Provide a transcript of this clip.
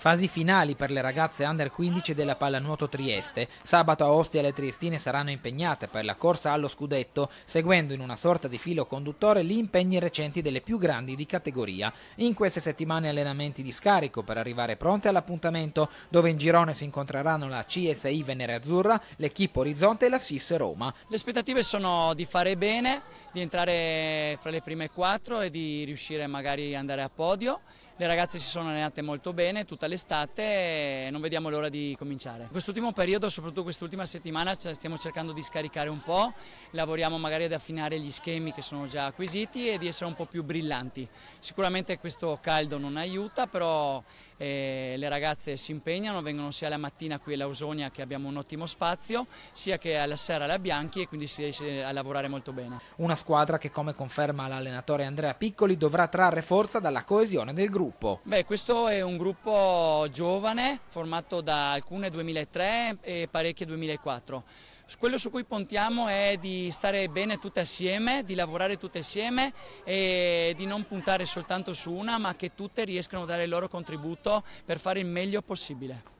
Fasi finali per le ragazze under 15 della pallanuoto Trieste. Sabato a Ostia le triestine saranno impegnate per la corsa allo scudetto, seguendo in una sorta di filo conduttore gli impegni recenti delle più grandi di categoria. In queste settimane allenamenti di scarico per arrivare pronte all'appuntamento, dove in girone si incontreranno la CSI Venere Azzurra, l'Equipo Orizzonte e la SIS Roma. Le aspettative sono di fare bene, di entrare fra le prime quattro e di riuscire magari ad andare a podio le ragazze si sono allenate molto bene tutta l'estate e non vediamo l'ora di cominciare. In quest'ultimo periodo, soprattutto quest'ultima settimana, stiamo cercando di scaricare un po', lavoriamo magari ad affinare gli schemi che sono già acquisiti e di essere un po' più brillanti. Sicuramente questo caldo non aiuta, però eh, le ragazze si impegnano, vengono sia la mattina qui all'Ausonia che abbiamo un ottimo spazio, sia che alla sera alla Bianchi e quindi si riesce a lavorare molto bene. Una squadra che come conferma l'allenatore Andrea Piccoli dovrà trarre forza dalla coesione del gruppo. Beh, questo è un gruppo giovane formato da alcune 2003 e parecchie 2004. Quello su cui puntiamo è di stare bene tutte assieme, di lavorare tutte assieme e di non puntare soltanto su una, ma che tutte riescano a dare il loro contributo per fare il meglio possibile.